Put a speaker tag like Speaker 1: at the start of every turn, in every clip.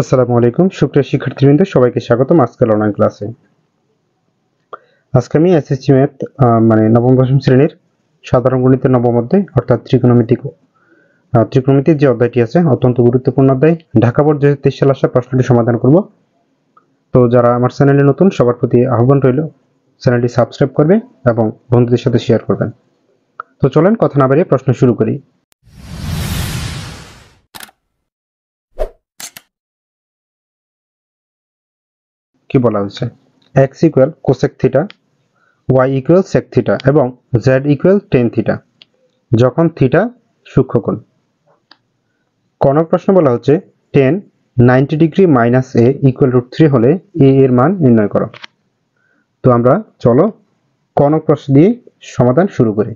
Speaker 1: আসসালামু আলাইকুম সুপ্রিয় শিক্ষার্থীবৃন্দ সবাইকে স্বাগতম আজকের অনলাইন ক্লাসে আজকে আমি এসএসসি ম্যাথ মানে নবম দশম শ্রেণীর সাধারণ গণিতের নবম অধ্যায় অর্থাৎ ত্রিকোণমিতিক ত্রিকোণমিতির যে অধ্যায়টি আছে অত্যন্ত গুরুত্বপূর্ণ অধ্যায় ঢাকা বোর্ড দুই তেইশ সাল আসা প্রশ্নটি সমাধান করব তো যারা আমার চ্যানেলে নতুন সবার প্রতি আহ্বান রইল চ্যানেলটি সাবস্ক্রাইব করবে এবং বন্ধুদের সাথে শেয়ার করবেন তো চলেন কথা না বাড়িয়ে প্রশ্ন শুরু করি কি বলা হয়েছে X equal cosec theta Y equal sec theta এবং জেড ইকুয়াল টেন থিটা যখন থিটা সূক্ষ্মকোণ কনক প্রশ্ন বলা হচ্ছে tan ninety degree minus A equal root three হলে এ এর মান নির্ণয় করো তো আমরা চলো কনক প্রশ্ন দিয়ে সমাধান শুরু করি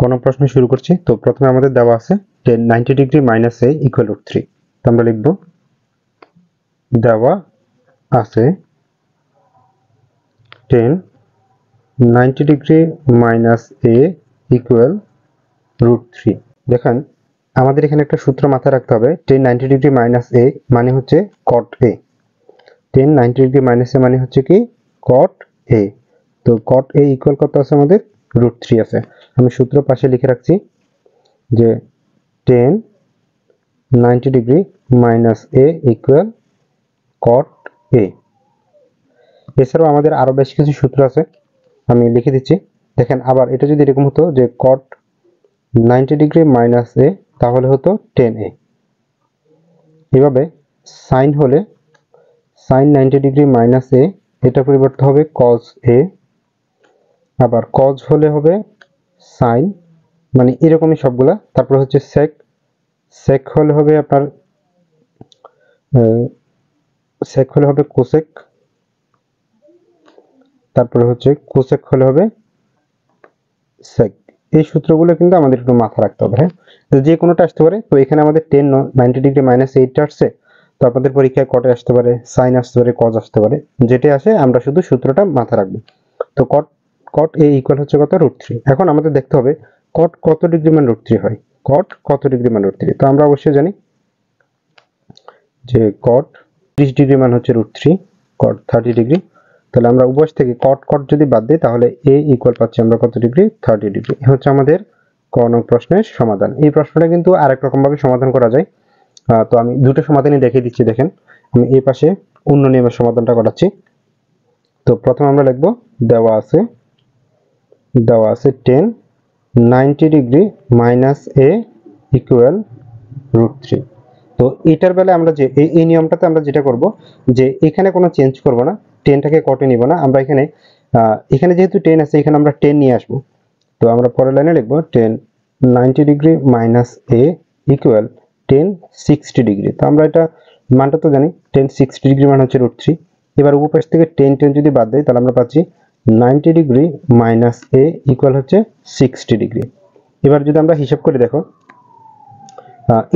Speaker 1: কোনো প্রশ্ন শুরু করছি তো প্রথমে আমাদের দেওয়া আছে tan ninety degree minus A equal root three তো আমরা লিখব দেওয়া আছে tan ninety degree minus A equal root three দেখেন আমাদের এখানে একটা সূত্র মাথায় রাখতে হবে tan ninety degree minus A মানে হচ্ছে cot A tan ninety degree minus A মানে হচ্ছে কি কট এ তো কট এ ইকুয়াল কত আছে আমাদের রুট থ্রি আছে আমি সূত্র পাশে লিখে রাখছি যে tan ninety degree minus A equal cot A এছাড়াও আমাদের আরও বেশ কিছু সূত্র আছে আমি লিখে দিচ্ছি দেখেন আবার এটা যদি এরকম হতো যে cot ninety degree minus A তাহলে হতো টেন এ এভাবে সাইন হলে sine ninety degree minus A এটা পরিবর্তে হবে কজ এ আবার কজ হলে হবে সাইন মানে এরকমই সবগুলা তারপর হচ্ছে সেক সেক হলে হবে আপনার সেক হলে হবে কোসেক তারপরে হচ্ছে কোসেক হলে হবে সেক এই সূত্রগুলো কিন্তু আমাদের একটু মাথা রাখতে হবে হ্যাঁ যে কোনোটা আসতে পারে তো এখানে আমাদের টেন নাইনটি ডিগ্রি মাইনাস এইটটা আসছে তো আপনাদের পরীক্ষায় কটে আসতে পারে সাইন আসতে পারে কজ আসতে পারে যেটা আসে আমরা শুধু সূত্রটা মাথা রাখবো তো কট কট এ ইকুয়াল হচ্ছে কত রুট থ্রি এখন আমাদের দেখতে হবে কট কত ডিগ্রি মান রুট থ্রি হয় কট কত ডিগ্রি মান রুট থ্রি তো আমরা অবশ্যই জানি যে কট ত্রিশ ডিগ্রি মান হচ্ছে root three cot thirty degree তাহলে আমরা উপাস থেকে কট কট যদি বাদ দিই তাহলে এ ইকুয়াল পাচ্ছি আমরা কত ডিগ্রি থার্টি ডিগ্রি হচ্ছে আমাদের কর্ণ প্রশ্নের সমাধান এই প্রশ্নটা কিন্তু আরেক রকমভাবে সমাধান করা যায় তো আমি দুটো সমাধানই দেখিয়ে দিচ্ছি দেখেন আমি এ পাশে অন্য নিয়মের সমাধানটা করাচ্ছি তো প্রথমে আমরা লিখবো দেওয়া আছে দেওয়া আছে tan ninety degree minus A equal root three তো এটার বেলায় আমরা যে এই নিয়মটাতে আমরা যেটা করব যে এখানে কোনো চেঞ্জ করব না টেনটাকে কটে নিব না আমরা এখানে এখানে যেহেতু টেন আছে এখানে আমরা টেন নিয়ে আসবো তো আমরা পরের লাইনে লিখবো tan ninety degree minus A equal tan sixty degree তো আমরা এটা মানটা তো জানি টেন সিক্সটি ডিগ্রি মান হচ্ছে রুট থ্রি এবার উপপাশ থেকে টেন টেন যদি বাদ দেয় তাহলে আমরা পাচ্ছি ninety degree minus A equal হচ্ছে সিক্সটি ডিগ্রি এবার যদি আমরা হিসাব করে দেখো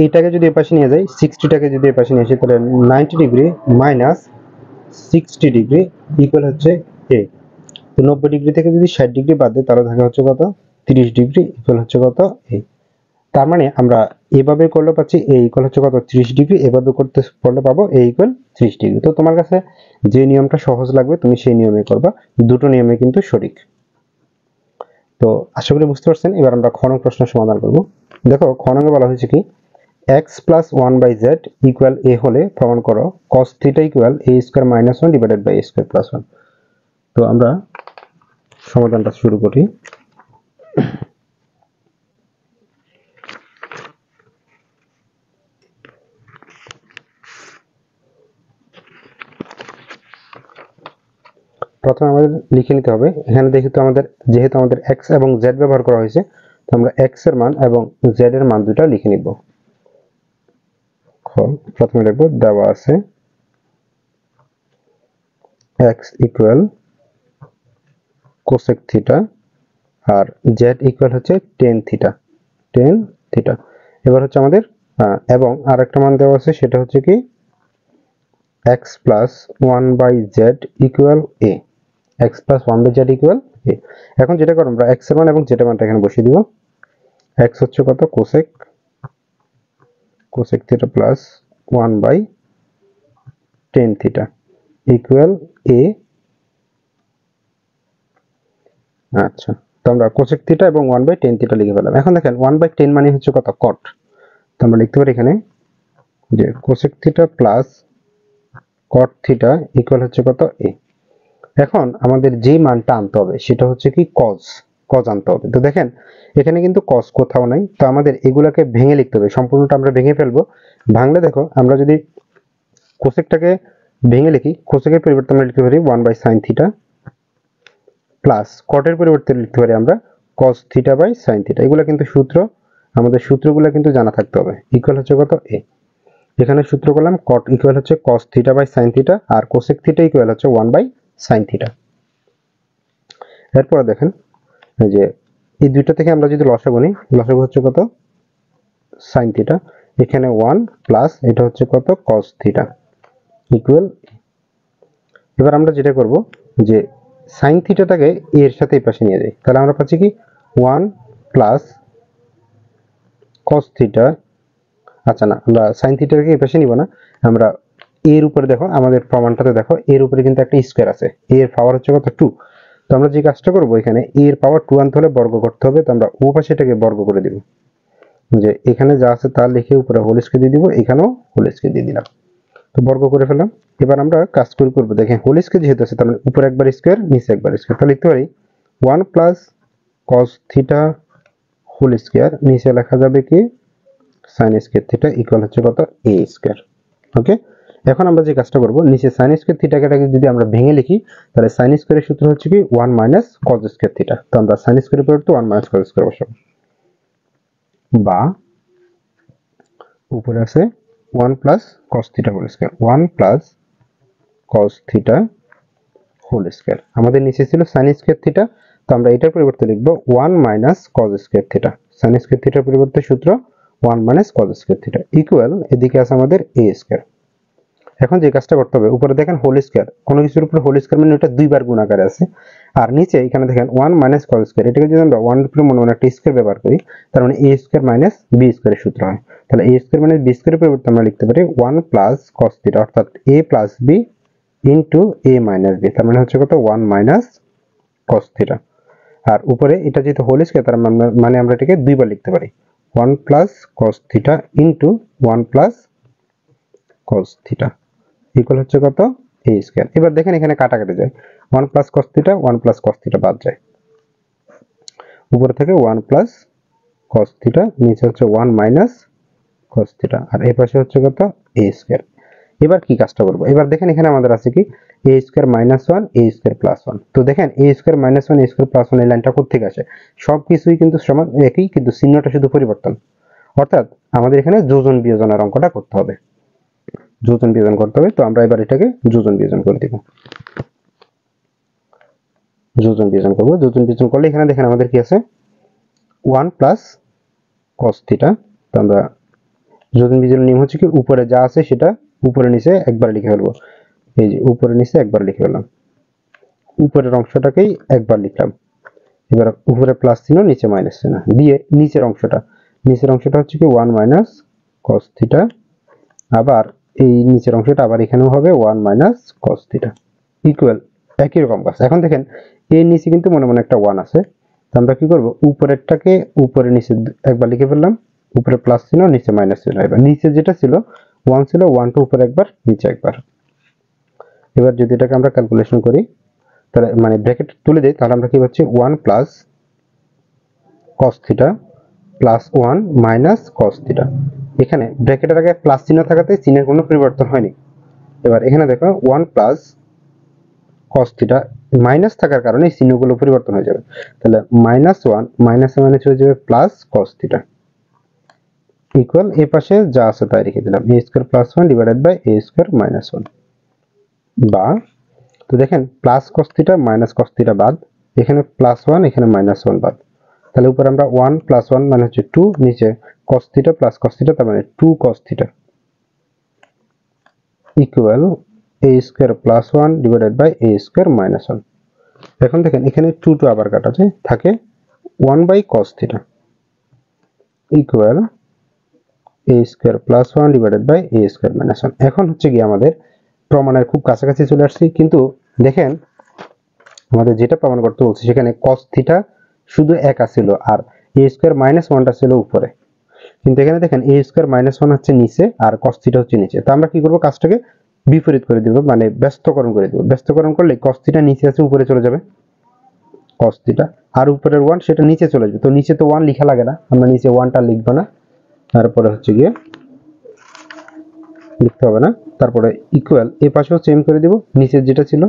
Speaker 1: এইটাকে যদি এপাশে নিয়ে যাই সিক্সটিটাকে যদি এপাশে নিয়ে আসি তাহলে ninety degree minus sixty degree equal হচ্ছে এ তো নব্বই ডিগ্রি থেকে যদি ষাট ডিগ্রি বাদ দেয় তাহলে থাকে হচ্ছে কত তিরিশ ডিগ্রি ইকুয়াল হচ্ছে কত এ তার মানে আমরা এভাবে করলে পাচ্ছি এই ইকল হচ্ছে কত ত্রিশ ডিগ্রি এভাবে করতে করলে পাবো এই ইকুয়াল ত্রিশ ডিগ্রি তো তোমার কাছে যে নিয়মটা সহজ লাগবে তুমি সেই নিয়মে করবা দুটো নিয়মে কিন্তু সঠিক তো আশা করি বুঝতে পারছেন এবার আমরা খনন প্রশ্ন সমাধান করব দেখো খননে বলা হয়েছে কি X plus one by Z equal A হলে প্রমাণ করো cos theta equal A square minus one divided by A square plus one তো আমরা সমাধানটা শুরু করি প্রথমে আমাদের লিখে নিতে হবে এখানে তো আমাদের যেহেতু আমাদের এক্স এবং জেড ব্যবহার করা হয়েছে তো আমরা এক্স এর মান এবং জেড এর মান দুটা লিখে নিব প্রথমে লিখব দেওয়া আছে এক্স ইকুয়াল কোসেক থিটা আর জেড ইকুয়াল হচ্ছে টেন থিটা টেন থিটা এবার হচ্ছে আমাদের এবং আর একটা মান দেওয়া আছে সেটা হচ্ছে কি X plus one by Z equal A X plus one by Z equal A এখন যেটা করো আমরা এক্সের মান এবং জেটের মানটা এখানে বসিয়ে দিব এক্স হচ্ছে কত cosec cosec theta plus one by tan theta equal A আচ্ছা তো আমরা কোসেক থিটা এবং ওয়ান বাই টেন থিটা লিখে পেলাম এখন দেখেন ওয়ান বাই টেন মানে হচ্ছে কত কট তো আমরা লিখতে পারি এখানে যে cosec theta plus cot theta equal হচ্ছে কত এ এখন আমাদের যে মানটা আনতে হবে সেটা হচ্ছে কি কজ কজ আনতে হবে তো দেখেন এখানে কিন্তু কজ কোথাও নাই তো আমাদের এগুলাকে ভেঙে লিখতে হবে সম্পূর্ণটা আমরা ভেঙে ফেলবো ভাঙলে দেখো আমরা যদি কোসেকটাকে ভেঙে লিখি কোসেকের পরিবর্তে আমরা লিখতে পারি one by sine theta plus কটের পরিবর্তে লিখতে পারি আমরা cos theta by sine theta এগুলো কিন্তু সূত্র আমাদের সূত্রগুলো কিন্তু জানা থাকতে হবে ইকুয়াল হচ্ছে কত এ এখানে সূত্র করলাম কট ইকুয়াল হচ্ছে cos theta by sine theta আর কোসেক থিটা ইকুয়াল হচ্ছে ওয়ান বাই সাইন থিটা এরপরে দেখেন যে এই দুইটা থেকে আমরা যদি লসাগু নিই লসাগু হচ্ছে কত সাইন থিটা এখানে ওয়ান প্লাস এটা হচ্ছে কত কস থিটা ইকুয়াল এবার আমরা যেটা করব যে সাইন থিটাটাকে এর সাথে এই পাশে নিয়ে যাই তাহলে আমরা পাচ্ছি কি ওয়ান প্লাস কস থিটা আচ্ছা না আমরা সাইন থিটাকে এই পাশে নিব না আমরা এর উপরে দেখো আমাদের প্রমাণটাতে দেখো এর উপরে কিন্তু একটা স্কোয়ার আছে এর পাওয়ার হচ্ছে কত টু তো আমরা যে কাজটা করবো এখানে এর পাওয়ার টু আনতে হলে বর্গ করতে হবে তো আমরা ও পাশে এটাকে বর্গ করে দিব যে এখানে যা আছে তা লিখে উপরে হোল স্কোয়ার দিয়ে দিব এখানেও হোল স্কোয়ার দিয়ে দিলাম তো বর্গ করে ফেলাম এবার আমরা কাজ করে করবো দেখেন হোল স্কোয়ার যেহেতু আছে তার মানে উপরে একবার স্কোয়ার নিচে একবার স্কোয়ার তাহলে লিখতে পারি one plus cos theta whole square নিচে লেখা যাবে কি সাইন স্কোয়ার থিটা ইকুয়াল হচ্ছে কত এ স্কোয়ার ওকে এখন আমরা যে কাজটা করবো নিচে সাইন স্কোয়ার থিটাকে যদি আমরা ভেঙে লিখি তাহলে সাইন স্কোয়ারের সূত্র হচ্ছে কি one minus cos square theta তো আমরা সাইন স্কোয়ারের পরিবর্তে ওয়ান মাইনাস কজ স্কোয়ার বসাবো বা উপরে আছে one plus cos theta whole square one plus cos theta whole square আমাদের নিচে ছিল সাইন স্কোয়ার থিটা তো আমরা এটার পরিবর্তে লিখবো one minus cos square theta sine square থিটার পরিবর্তে সূত্র one minus cos square theta equal এদিকে আছে আমাদের এ স্কোয়ার এখন যে কাজটা করতে হবে উপরে দেখেন হোল স্কোয়ার কোনো কিছুর উপরে হোল স্কোয়ার মানে ওটা দুইবার গুণ আকারে আছে আর নিচে এখানে দেখেন ওয়ান মাইনাস কল স্কোয়ার এটাকে যদি আমরা ওয়ান উপরে মনে মনে একটা স্কোয়ার ব্যবহার করি তার মানে এ স্কোয়ার মাইনাস বি স্কোয়ারের সূত্র হয় তাহলে এ স্কোয়ার মাইনাস বি স্কোয়ারের পরিবর্তে আমরা লিখতে পারি ওয়ান প্লাস কস থিটা অর্থাৎ A plus B into A minus B তার মানে হচ্ছে কত ওয়ান মাইনাস কস থিটা আর উপরে এটা যেহেতু হোল স্কোয়ার তার মানে, মানে আমরা এটাকে দুইবার লিখতে পারি one plus cos theta into one plus cos theta equal হচ্ছে কত এ স্কোয়ার এবার দেখেন এখানে কাটাকাটি যায় one plus cos theta one plus cos theta বাদ যায় উপর থেকে ওয়ান প্লাস কস থিটা নিচে হচ্ছে ওয়ান মাইনাস কস থিটা আর এই পাশে হচ্ছে কত এ স্কোয়ার এবার কি কাজটা করবো এবার দেখেন এখানে আমাদের আছে কি A square minus one A square plus one তো দেখেন A square minus one A square plus one এই লাইনটা কোথেকে আসে সব কিছুই কিন্তু সমান একই কিন্তু চিহ্নটা শুধু পরিবর্তন অর্থাৎ আমাদের এখানে যোজন বিয়োজনের অঙ্কটা করতে হবে যোজন বিয়োজন করতে হবে তো আমরা এবার এটাকে যোজন বিয়োজন করে দেব যোজন বিয়োজন করব যোজন বিয়োজন করলে এখানে দেখেন আমাদের কি আছে 1 প্লাস কস থিটা তো আমরা যোজন বিয়োজনের নিয়ম হচ্ছে কি উপরে যা আছে সেটা উপরে নিচে একবার লিখে ফেলবো এই যে উপরে নিচে একবার লিখে ফেললাম উপরের অংশটাকেই একবার লিখলাম এবার উপরে প্লাস চিহ্ন নিচে মাইনাস চিহ্ন দিয়ে নিচের অংশটা নিচের অংশটা হচ্ছে কি 1 cos কস থিটা আবার এই নিচের অংশটা আবার এখানেও হবে one minus cos theta equal একই রকম কাজ এখন দেখেন এর নিচে কিন্তু মনে মনে একটা ওয়ান আছে তো আমরা কি করবো উপরেরটাকে উপরে নিচে একবার লিখে ফেললাম উপরে প্লাস ছিল নিচে মাইনাস ছিল এবার নিচে যেটা ছিল ওয়ান ছিল ওয়ান টু উপরে একবার নিচে একবার এবার যদি এটাকে আমরা ক্যালকুলেশন করি তাহলে মানে ব্র্যাকেট তুলে দিই তাহলে আমরা কি পাচ্ছি one plus cos theta plus one minus cos theta এখানে ব্র্যাকেটের আগে প্লাস চিহ্ন থাকাতে চিহ্নের কোনো পরিবর্তন হয়নি এবার এখানে দেখো one plus cos theta minus থাকার কারণে এই চিহ্নগুলো পরিবর্তন হয়ে যাবে তাহলে মাইনাস ওয়ান মাইনাস মাইনাস হয়ে যাবে plus cos theta equal A পাশে যা আছে তাই রেখে দিলাম A square plus one divided by A square minus one বা তো দেখেন প্লাস কস্তিটা মাইনাস কস্তিটা বাদ এখানে প্লাস ওয়ান এখানে মাইনাস ওয়ান বাদ তাহলে উপরে আমরা ওয়ান প্লাস ওয়ান মানে হচ্ছে টু নিচে cos theta plus cos theta তার মানে 2 cos theta equal a square plus 1 divided by a square minus 1 এখন দেখেন এখানে 2 টু আবার কাটা যায় থাকে 1 by cos theta equal a square plus 1 divided by a square minus 1 এখন হচ্ছে কি আমাদের প্রমাণের খুব কাছাকাছি চলে আসছি কিন্তু দেখেন আমাদের যেটা প্রমাণ করতে বলছি সেখানে cos theta শুধু একা ছিল আর a স্কয়ার মাইনাস ওয়ানটা ছিল উপরে কিন্তু এখানে দেখেন এ স্কোয়ার মাইনাস ওয়ান হচ্ছে নিচে আর কস্তিটা হচ্ছে নিচে তো আমরা কি করবো কাজটাকে বিপরীত করে দিব মানে ব্যস্তকরণ করে দিব ব্যস্তকরণ করলে কস্তিটা নিচে আছে উপরে চলে যাবে কস্তিটা আর উপরের ওয়ান সেটা নিচে চলে যাবে তো নিচে তো ওয়ান লিখা লাগে না আমরা নিচে ওয়ানটা লিখবো না তারপরে হচ্ছে গিয়ে লিখতে হবে না তারপরে ইকুয়াল এ পাশেও সেম করে দিব নিচে যেটা ছিল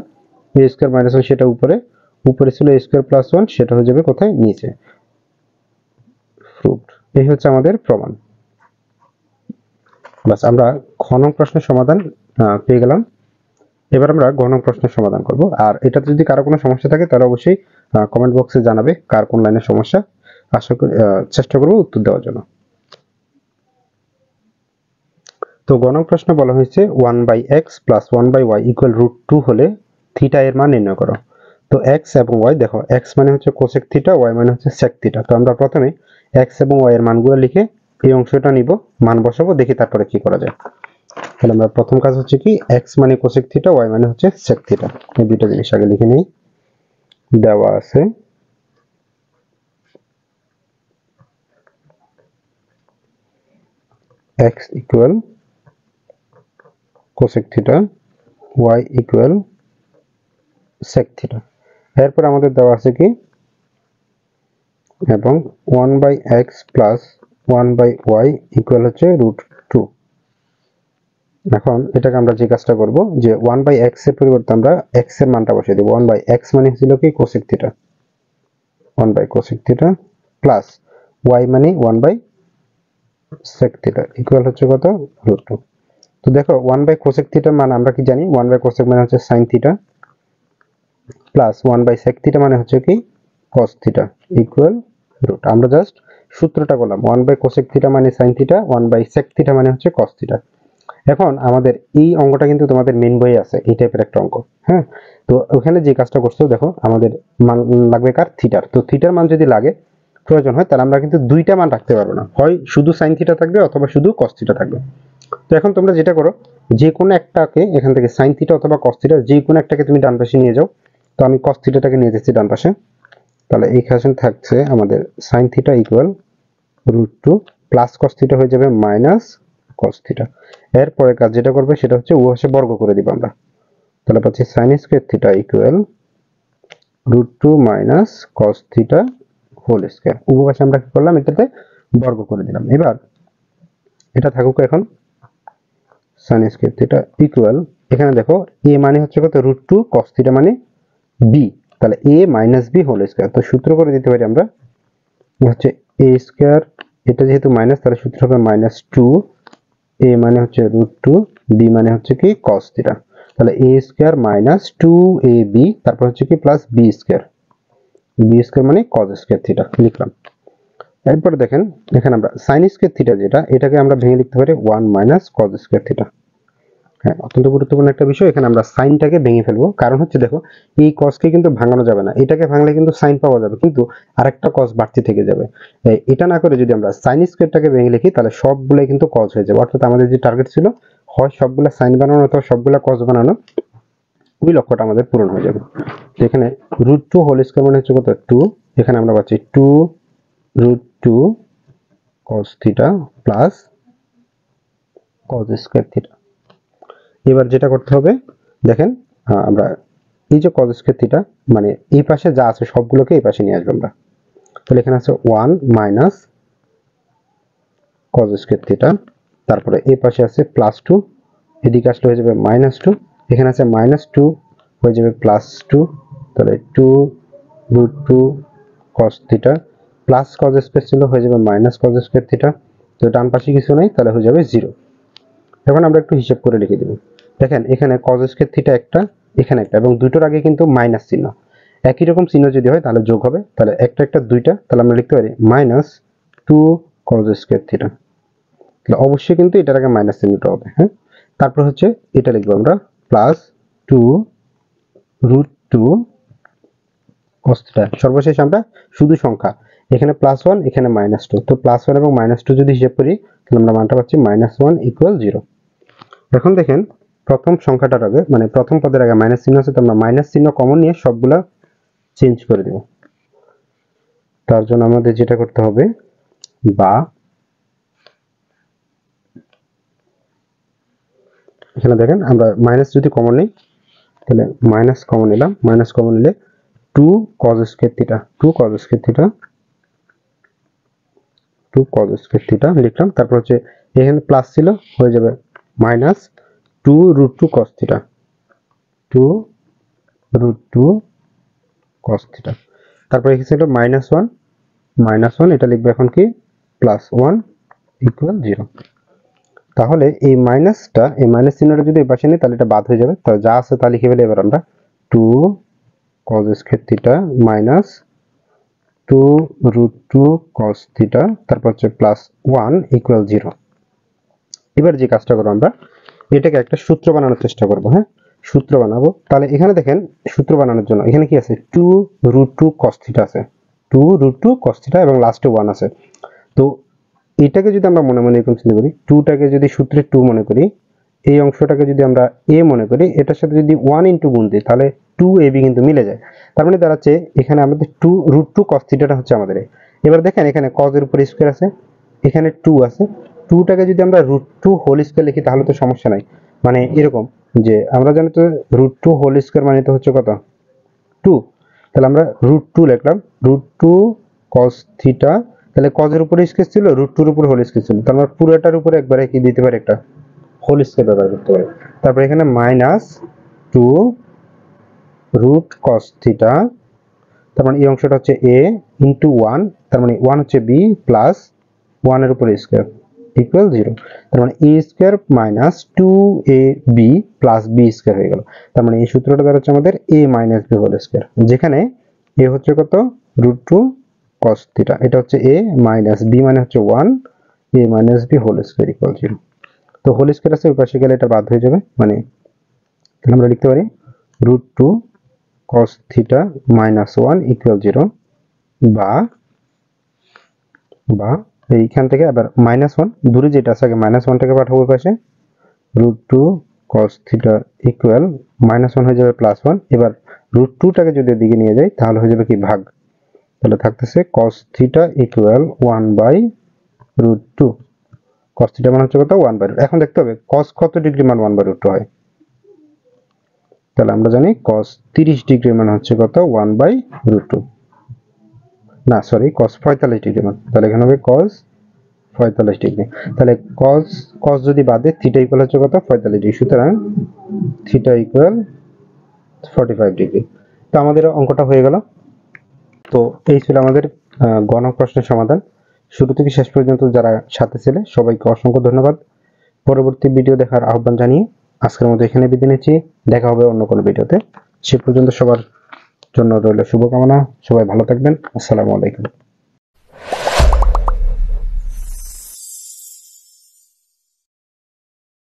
Speaker 1: এ স্কোয়ার মাইনাস ওয়ান সেটা উপরে উপরে ছিল এ স্কোয়ার প্লাস ওয়ান সেটা হয়ে যাবে কোথায় নিচে এই হচ্ছে আমাদের প্রমাণ বাস আমরা ঘনক প্রশ্নের সমাধান পেয়ে গেলাম এবার আমরা ঘনক প্রশ্নের সমাধান করব আর এটাতে যদি কারো কোনো সমস্যা থাকে তাহলে অবশ্যই কমেন্ট বক্সে জানাবে কার কোন লাইনের সমস্যা আশা করি চেষ্টা করবো উত্তর দেওয়ার জন্য তো গণক প্রশ্ন বলা হয়েছে one by X plus one by Y equal root two হলে থিটা এর মান নির্ণয় করো তো এক্স এবং ওয়াই দেখো এক্স মানে হচ্ছে কোসেক থিটা ওয়াই মানে হচ্ছে সেক থিটা তো আমরা প্রথমে এক্স এবং ওয়াই এর মানগুলো লিখে এই অংশটা নিব মান বসাবো দেখি তারপরে কি করা যায় তাহলে আমরা প্রথম কাজ হচ্ছে কি এক্স মানে কোসেক থিটা ওয়াই মানে হচ্ছে সেক থিটা এই দুটো জিনিস আগে লিখে নিই দেওয়া আছে x equal cosec theta Y equal sec theta এরপর আমাদের দেওয়া আছে কি এবং one by X plus one by Y equal হচ্ছে রুট টু এখন এটাকে আমরা যে কাজটা করব যে ওয়ান বাই এক্স এর পরিবর্তে আমরা এক্স এর মানটা বসিয়ে দেবো ওয়ান বাই এক্স মানে ছিল কি cosec theta one by cosec theta plus Y মানে one by sec theta equal হচ্ছে কত রুট টু তো দেখো ওয়ান বাই কোসেক থিটার মান আমরা কি জানি ওয়ান বাই কোসেক মানে হচ্ছে sine theta plus one by sec theta মানে হচ্ছে কি কস থিটা ইকুয়াল রুট আমরা জাস্ট সূত্রটা বললাম ওয়ান বাই কোসেক থিটা মানে sine theta one by sec theta মানে হচ্ছে কস থিটা এখন আমাদের এই অঙ্কটা কিন্তু তোমাদের মেন বইয়ে আছে এই টাইপের একটা অঙ্ক হ্যাঁ তো ওখানে যে কাজটা করছো দেখো আমাদের মান লাগবে কার থিটার তো থিটার মান যদি লাগে প্রয়োজন হয় তাহলে আমরা কিন্তু দুইটা মান রাখতে পারবো না হয় শুধু সাইন থিটা থাকবে অথবা শুধু কস থিটা থাকবে তো এখন তোমরা যেটা করো যে কোনো একটাকে এখান থেকে সাইন থিটা অথবা কস থিটা যে কোনো একটাকে তুমি ডান পাশে নিয়ে যাও তো আমি কস থিটাটাকে নিয়ে যাচ্ছি ডান পাশে তাহলে এই ইকুয়েশন থাকছে আমাদের sine theta equal root two plus cos theta হয়ে যাবে মাইনাস কস থিটা এরপরে কাজ যেটা করবে সেটা হচ্ছে উহাসে বর্গ করে দিব আমরা তাহলে পাচ্ছি sine square theta equal root two minus cos theta whole square উপভাষে আমরা কি করলাম এটাতে বর্গ করে দিলাম এবার এটা থাকুক এখন সাইন স্কোয়ার থিটা ইকুয়াল এখানে দেখো এ মানে হচ্ছে কত রুট টু কস থিটা মানে বি তাহলে A minus B whole square তো সূত্র করে দিতে পারি আমরা হচ্ছে এ স্কোয়ার এটা যেহেতু মাইনাস তাহলে সূত্র হবে মাইনাস টু এ মানে হচ্ছে রুট টু বি মানে হচ্ছে কি কস থিটা তাহলে A square minus two A B তারপর হচ্ছে কি plus B square B square মানে কজ স্কোয়ার থিটা লিখলাম এরপর দেখেন এখানে আমরা সাইন স্কোয়ার থিটা যেটা এটাকে আমরা ভেঙে লিখতে পারি one minus cos square theta হ্যাঁ অত্যন্ত গুরুত্বপূর্ণ একটা বিষয় এখানে আমরা সাইনটাকে ভেঙে ফেলবো কারণ হচ্ছে দেখো এই কসকে কিন্তু ভাঙানো যাবে না এটাকে ভাঙলে কিন্তু সাইন পাওয়া যাবে কিন্তু আরেকটা কস বাড়তি থেকে যাবে এটা না করে যদি আমরা সাইন স্কোয়ারটাকে ভেঙে লিখি তাহলে সবগুলোই কিন্তু কস হয়ে যাবে অর্থাৎ আমাদের যে টার্গেট ছিল হয় সবগুলা সাইন বানানো অথবা সবগুলা কস বানানো ওই লক্ষ্যটা আমাদের পূরণ হয়ে যাবে এখানে রুট টু হোল স্কোয়ার মানে হচ্ছে কত টু এখানে আমরা পাচ্ছি two root two cos theta plus cos square theta এবার যেটা করতে হবে দেখেন আমরা এই যে কজ স্কেটিটা মানে এই পাশে যা আছে সবগুলোকে এই পাশে নিয়ে আসবো আমরা তাহলে এখানে আছে one minus cos square theta তারপরে এই পাশে আছে প্লাস টু এদিকে আসলে হয়ে যাবে মাইনাস টু এখানে আছে মাইনাস টু হয়ে যাবে প্লাস টু তাহলে two root two cos theta plus cos square ছিল হয়ে যাবে মাইনাস কজ স্কেটিটা থিটা তো ডান পাশে কিছু নেই তাহলে হয়ে যাবে জিরো এখন আমরা একটু হিসেব করে লিখে দিব দেখেন এখানে কজ থিটা একটা এখানে একটা এবং দুটোর আগে কিন্তু মাইনাস চিহ্ন একই রকম চিহ্ন যদি হয় তাহলে যোগ হবে তাহলে একটা একটা দুইটা তাহলে আমরা লিখতে পারি মাইনাস টু কজ থিটা তাহলে অবশ্যই কিন্তু এটার আগে মাইনাস চিহ্নটা হবে হ্যাঁ তারপর হচ্ছে এটা লিখবো আমরা plus two root two cos theta সর্বশেষ আমরা শুধু সংখ্যা এখানে প্লাস ওয়ান এখানে মাইনাস টু তো প্লাস ওয়ান এবং মাইনাস টু যদি হিসেব করি তাহলে আমরা মানটা পাচ্ছি মাইনাস ওয়ান ইকুয়াল জিরো এখন দেখেন প্রথম সংখ্যাটার আগে মানে প্রথম পদের আগে মাইনাস চিহ্ন আছে তো আমরা মাইনাস চিহ্ন কমন নিয়ে সবগুলা চেঞ্জ করে দেব তার জন্য আমাদের যেটা করতে হবে বা এখানে দেখেন আমরা মাইনাস যদি কমন নেই তাহলে মাইনাস কমন নিলাম মাইনাস কমন নিলে two cos square theta two cos square theta two cos square theta লিখলাম তারপর হচ্ছে এখানে প্লাস ছিল হয়ে যাবে minus two root two cos theta two root two cos theta তারপরে এখানে হলো মাইনাস ওয়ান মাইনাস ওয়ান এটা লিখবে এখন কি প্লাস ওয়ান ইকুয়াল জিরো তাহলে এই মাইনাসটা এই মাইনাস চিহ্নটা যদি পাশে নেই তাহলে এটা বাদ হয়ে যাবে তো যা আছে তা লিখে ফেলে এবার আমরা two cos square theta minus two root two cos theta তারপর হচ্ছে প্লাস ওয়ান ইকুয়াল জিরো এবার যে কাজটা করবো আমরা এটাকে একটা সূত্র বানানোর চেষ্টা করবো হ্যাঁ সূত্র বানাবো তাহলে এখানে দেখেন সূত্র বানানোর জন্য এখানে কি আছে টু রুট টু কস্থিটা আছে টু রুট টু কস্থিটা এবং লাস্টে ওয়ান আছে তো এটাকে যদি আমরা মনে মনে এরকম চিন্তা করি টুটাকে যদি সূত্রে টু মনে করি এই অংশটাকে যদি আমরা এ মনে করি এটার সাথে যদি ওয়ান ইন্টু গুণ দিই তাহলে টু এ বি কিন্তু মিলে যায় তার মানে দাঁড়াচ্ছে এখানে আমাদের টু রুট টু কস্থিটাটা হচ্ছে আমাদের এবার দেখেন এখানে কজের উপর স্কোয়ার আছে এখানে টু আছে টুটাকে যদি আমরা রুট টু হোল স্কোয়ার লিখি তাহলে তো সমস্যা নাই মানে এরকম যে আমরা জানি তো রুট টু হোল স্কোয়ার মানে তো হচ্ছে কত টু তাহলে আমরা রুট টু লিখলাম রুট টু কস থিটা তাহলে কজের উপরে স্কেচ ছিল রুট টুর উপর হোল স্কেচ ছিল তাহলে আমরা পুরোটার উপরে একবারে কি দিতে পারি একটা হোল স্কেয়ার ব্যবহার করতে পারি তারপর এখানে minus two root cos theta তার মানে এই অংশটা হচ্ছে এ ইন্টু ওয়ান তার মানে ওয়ান হচ্ছে বি প্লাস ওয়ানের উপরে স্কোয়ার ইকুয়াল জিরো তার মানে A square minus two A B plus B square হয়ে গেল তার মানে এই সূত্রটা দাঁড়াচ্ছে আমাদের A minus B whole square যেখানে এ হচ্ছে কত রুট টু কস থিটা এটা হচ্ছে এ মাইনাস বি মানে হচ্ছে one A minus B whole square equal zero তো হোল স্কোয়ার আছে ওই পাশে গেলে এটা বাদ হয়ে যাবে মানে আমরা লিখতে পারি root two cos theta minus one equal zero বা বা এইখান থেকে আবার মাইনাস ওয়ান দূরে যেটা আছে আগে মাইনাস ওয়ানটাকে পাঠাবো পাশে root two cos theta equal minus one হয়ে যাবে প্লাস ওয়ান এবার রুট টুটাকে যদি এদিকে নিয়ে যাই তাহলে হয়ে যাবে কি ভাগ তাহলে থাকতেছে cos theta equal one by root two cos theta মানে হচ্ছে কত ওয়ান বাই এখন দেখতে হবে কস কত ডিগ্রি মান ওয়ান বাই রুট টু হয় তাহলে আমরা জানি কস তিরিশ ডিগ্রি মানে হচ্ছে কত ওয়ান বাই রুট টু না সরি কস পঁয়তাল্লিশ ডিগ্রি মান তাহলে এখানে হবে কস পঁয়তাল্লিশ ডিগ্রি তাহলে কস কস যদি বাদে থিটা ইকুয়াল হচ্ছে কত পঁয়তাল্লিশ ডিগ্রি সুতরাং theta equal forty five degree তো আমাদের অঙ্কটা হয়ে গেল তো এই ছিল আমাদের গণ প্রশ্নের সমাধান শুরু থেকে শেষ পর্যন্ত যারা সাথে ছিলে সবাইকে অসংখ্য ধন্যবাদ পরবর্তী ভিডিও দেখার আহ্বান জানিয়ে আজকের মতো এখানে বিদায় নিচ্ছি দেখা হবে অন্য কোনো ভিডিওতে সে পর্যন্ত সবার জন্য রইল শুভকামনা সবাই ভালো থাকবেন আসসালামু আলাইকুম